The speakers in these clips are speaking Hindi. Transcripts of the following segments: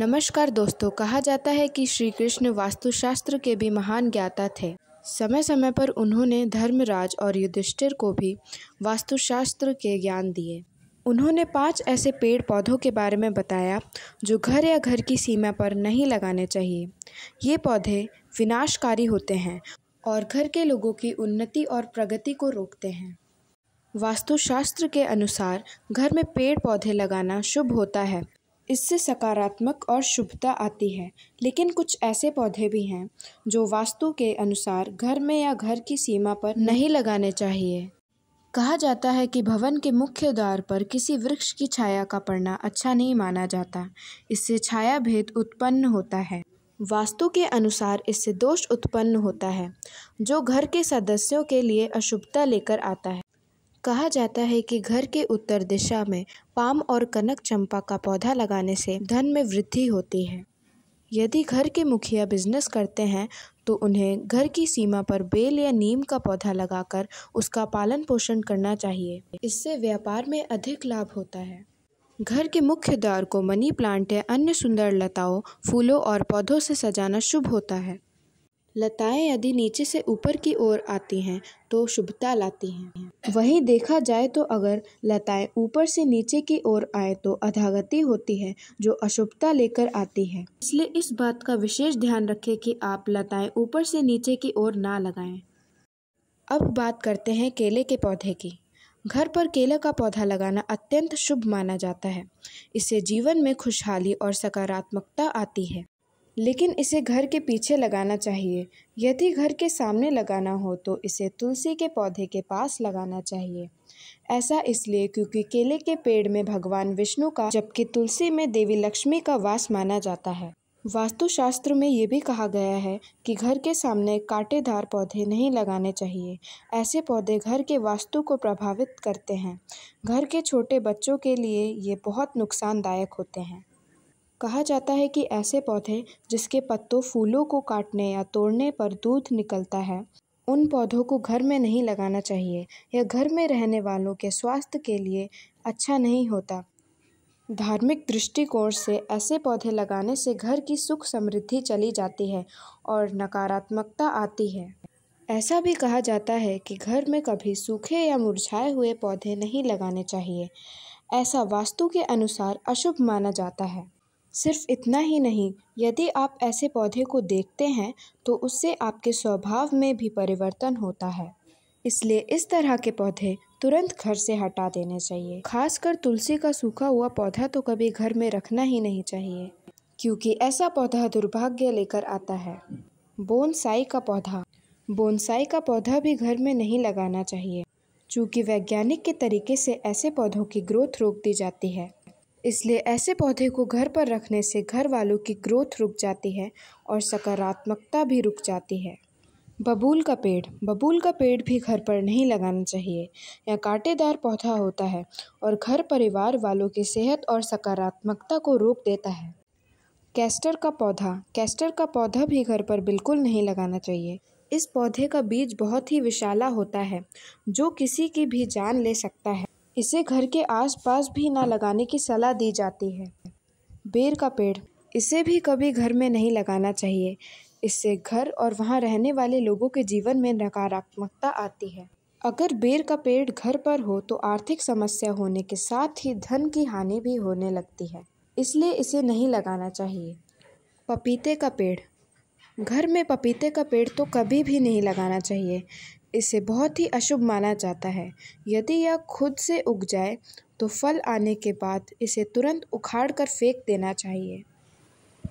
नमस्कार दोस्तों कहा जाता है कि श्री कृष्ण वास्तुशास्त्र के भी महान ज्ञाता थे समय समय पर उन्होंने धर्मराज और युधिष्ठिर को भी वास्तुशास्त्र के ज्ञान दिए उन्होंने पांच ऐसे पेड़ पौधों के बारे में बताया जो घर या घर की सीमा पर नहीं लगाने चाहिए ये पौधे विनाशकारी होते हैं और घर के लोगों की उन्नति और प्रगति को रोकते हैं वास्तुशास्त्र के अनुसार घर में पेड़ पौधे लगाना शुभ होता है इससे सकारात्मक और शुभता आती है लेकिन कुछ ऐसे पौधे भी हैं जो वास्तु के अनुसार घर में या घर की सीमा पर नहीं लगाने चाहिए कहा जाता है कि भवन के मुख्य द्वार पर किसी वृक्ष की छाया का पड़ना अच्छा नहीं माना जाता इससे छाया भेद उत्पन्न होता है वास्तु के अनुसार इससे दोष उत्पन्न होता है जो घर के सदस्यों के लिए अशुभता लेकर आता है कहा जाता है कि घर के उत्तर दिशा में पाम और कनक चंपा का पौधा लगाने से धन में वृद्धि होती है यदि घर के मुखिया बिजनेस करते हैं तो उन्हें घर की सीमा पर बेल या नीम का पौधा लगाकर उसका पालन पोषण करना चाहिए इससे व्यापार में अधिक लाभ होता है घर के मुख्य द्वार को मनी प्लांट या अन्य सुंदर लताओं फूलों और पौधों से सजाना शुभ होता है लताएं यदि नीचे से ऊपर की ओर आती हैं तो शुभता लाती हैं वहीं देखा जाए तो अगर लताएं ऊपर से नीचे की ओर आए तो अधागति होती है जो अशुभता लेकर आती है इसलिए इस बात का विशेष ध्यान रखें कि आप लताएं ऊपर से नीचे की ओर ना लगाएं अब बात करते हैं केले के पौधे की घर पर केले का पौधा लगाना अत्यंत शुभ माना जाता है इससे जीवन में खुशहाली और सकारात्मकता आती है लेकिन इसे घर के पीछे लगाना चाहिए यदि घर के सामने लगाना हो तो इसे तुलसी के पौधे के पास लगाना चाहिए ऐसा इसलिए क्योंकि केले के पेड़ में भगवान विष्णु का जबकि तुलसी में देवी लक्ष्मी का वास माना जाता है वास्तुशास्त्र में ये भी कहा गया है कि घर के सामने कांटेदार पौधे नहीं लगाने चाहिए ऐसे पौधे घर के वास्तु को प्रभावित करते हैं घर के छोटे बच्चों के लिए ये बहुत नुकसानदायक होते हैं कहा जाता है कि ऐसे पौधे जिसके पत्तों फूलों को काटने या तोड़ने पर दूध निकलता है उन पौधों को घर में नहीं लगाना चाहिए यह घर में रहने वालों के स्वास्थ्य के लिए अच्छा नहीं होता धार्मिक दृष्टिकोण से ऐसे पौधे लगाने से घर की सुख समृद्धि चली जाती है और नकारात्मकता आती है ऐसा भी कहा जाता है कि घर में कभी सूखे या मुरझाए हुए पौधे नहीं लगाने चाहिए ऐसा वास्तु के अनुसार अशुभ माना जाता है सिर्फ इतना ही नहीं यदि आप ऐसे पौधे को देखते हैं तो उससे आपके स्वभाव में भी परिवर्तन होता है इसलिए इस तरह के पौधे तुरंत घर से हटा देने चाहिए खासकर तुलसी का सूखा हुआ पौधा तो कभी घर में रखना ही नहीं चाहिए क्योंकि ऐसा पौधा दुर्भाग्य लेकर आता है बोनसाई का पौधा बोनसाई का पौधा भी घर में नहीं लगाना चाहिए चूँकि वैज्ञानिक के तरीके से ऐसे पौधों की ग्रोथ रोक दी जाती है इसलिए ऐसे पौधे को घर पर रखने से घर वालों की ग्रोथ रुक जाती है और सकारात्मकता भी रुक जाती है बबूल का पेड़ बबूल का पेड़ भी घर पर नहीं लगाना चाहिए यह कांटेदार पौधा होता है और घर परिवार वालों की सेहत और सकारात्मकता को रोक देता है कैस्टर का पौधा कैस्टर का पौधा भी घर पर बिल्कुल नहीं लगाना चाहिए इस पौधे का बीज बहुत ही विशाला होता है जो किसी की भी जान ले सकता है इसे घर के आसपास भी ना लगाने की सलाह दी जाती है बेर का पेड़ इसे भी कभी घर में नहीं लगाना चाहिए इससे घर और वहाँ रहने वाले लोगों के जीवन में नकारात्मकता आती है अगर बेर का पेड़ घर पर हो तो आर्थिक समस्या होने के साथ ही धन की हानि भी होने लगती है इसलिए इसे नहीं लगाना चाहिए पपीते का पेड़ घर में पपीते का पेड़ तो कभी भी नहीं लगाना चाहिए इसे बहुत ही अशुभ माना जाता है यदि यह खुद से उग जाए तो फल आने के बाद इसे तुरंत उखाड़ कर फेंक देना चाहिए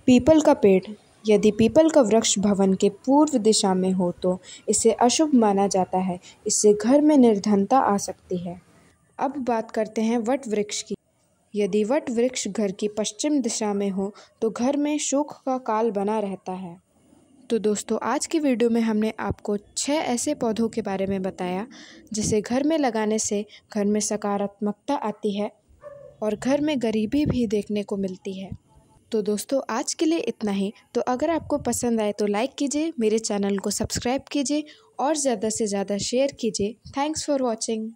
पीपल का पेड़ यदि पीपल का वृक्ष भवन के पूर्व दिशा में हो तो इसे अशुभ माना जाता है इससे घर में निर्धनता आ सकती है अब बात करते हैं वट वृक्ष की यदि वट वृक्ष घर की पश्चिम दिशा में हो तो घर में शोक का काल बना रहता है तो दोस्तों आज की वीडियो में हमने आपको छः ऐसे पौधों के बारे में बताया जिसे घर में लगाने से घर में सकारात्मकता आती है और घर में गरीबी भी देखने को मिलती है तो दोस्तों आज के लिए इतना ही तो अगर आपको पसंद आए तो लाइक कीजिए मेरे चैनल को सब्सक्राइब कीजिए और ज़्यादा से ज़्यादा शेयर कीजिए थैंक्स फॉर वॉचिंग